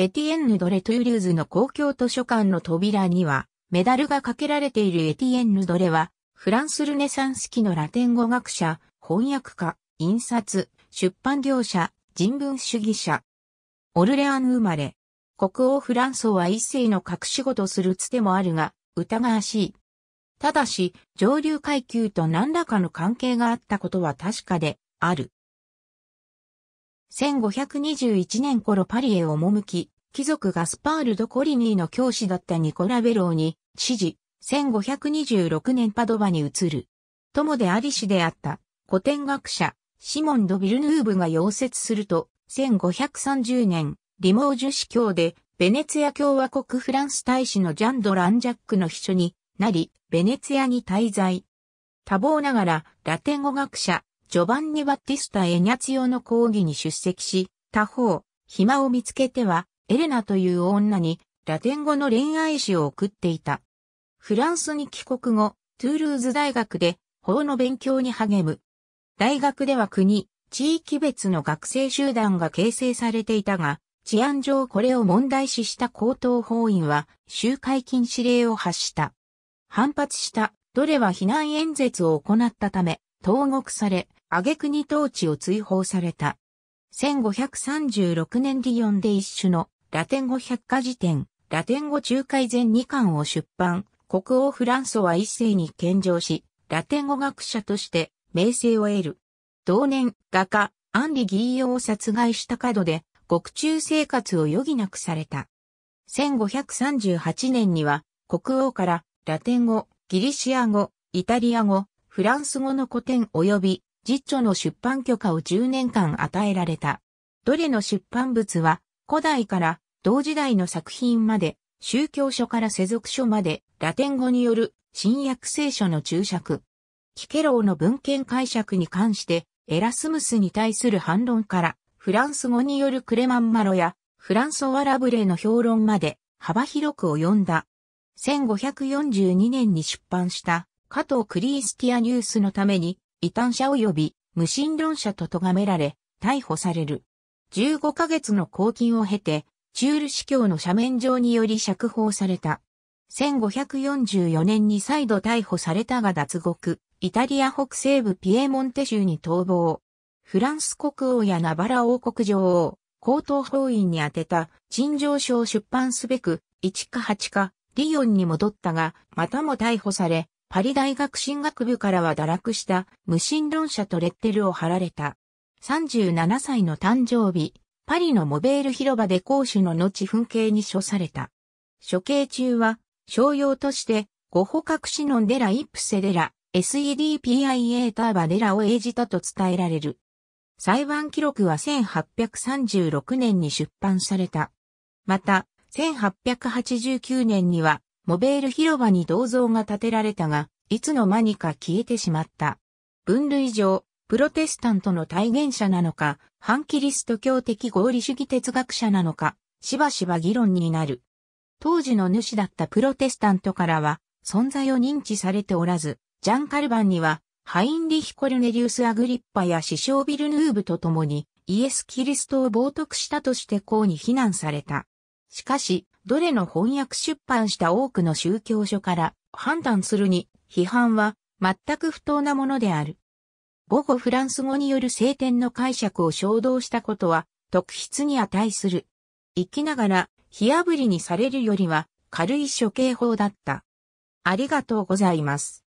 エティエンヌ・ド・レ・トゥーリューズの公共図書館の扉には、メダルがかけられているエティエンヌ・ドレは、フランスルネサンス期のラテン語学者、翻訳家、印刷、出版業者、人文主義者。オルレアン生まれ。国王フランソは一世の隠し事するつてもあるが、疑わしい。ただし、上流階級と何らかの関係があったことは確かで、ある。1521年頃パリへ赴き、貴族ガスパール・ド・コリニーの教師だったニコラ・ベローに、指示、1526年パドバに移る。友であり氏であった古典学者、シモン・ド・ビルヌーブが溶接すると、1530年、リモージュ司教で、ベネツィア共和国フランス大使のジャンド・ランジャックの秘書になり、ベネツィアに滞在。多忙ながら、ラテン語学者、ジョバンニ・バッティスタ・エニャツヨの講義に出席し、他方、暇を見つけては、エレナという女に、ラテン語の恋愛史を送っていた。フランスに帰国後、トゥールーズ大学で法の勉強に励む。大学では国、地域別の学生集団が形成されていたが、治安上これを問題視した高等法院は集会禁止令を発した。反発した、どれは避難演説を行ったため、投獄され、挙句に統治を追放された。1536年リヨンで一種のラテン語百科事典、ラテン語仲介全2巻を出版、国王フランソは一世に献上し、ラテン語学者として名声を得る。同年、画家、アンリ・ギーヨを殺害した角で、獄中生活を余儀なくされた。1538年には、国王からラテン語、ギリシア語、イタリア語、フランス語の古典及び実著の出版許可を10年間与えられた。どれの出版物は古代から同時代の作品まで、宗教書から世俗書まで、ラテン語による新約聖書の注釈。キケローの文献解釈に関して、エラスムスに対する反論から、フランス語によるクレマンマロや、フランソワ・ラブレの評論まで、幅広く及んだ。1542年に出版した、加藤クリースティアニュースのために、異端者及び無神論者と咎められ、逮捕される。15ヶ月の拘禁を経て、チュール司教の斜面上により釈放された。1544年に再度逮捕されたが脱獄、イタリア北西部ピエモンテ州に逃亡。フランス国王やナバラ王国女王、高等法院に宛てた陳情書を出版すべく、1か8か、リヨンに戻ったが、またも逮捕され、パリ大学進学部からは堕落した無神論者とレッテルを貼られた。37歳の誕生日、パリのモベール広場で公主の後噴刑に処された。処刑中は、商用として、ゴホ隠しのデラ・イプセデラ、SEDPIA ターバデラを演じたと伝えられる。裁判記録は1836年に出版された。また、1889年には、モベール広場に銅像が建てられたが、いつの間にか消えてしまった。分類上、プロテスタントの体現者なのか、反キリスト教的合理主義哲学者なのか、しばしば議論になる。当時の主だったプロテスタントからは、存在を認知されておらず、ジャン・カルバンには、ハインリヒ・コルネリウス・アグリッパや師匠ビルヌーブと共に、イエス・キリストを冒涜したとして公に非難された。しかし、どれの翻訳出版した多くの宗教書から判断するに、批判は全く不当なものである。午後フランス語による聖典の解釈を衝動したことは、特筆に値する。生きながら、火炙りにされるよりは、軽い処刑法だった。ありがとうございます。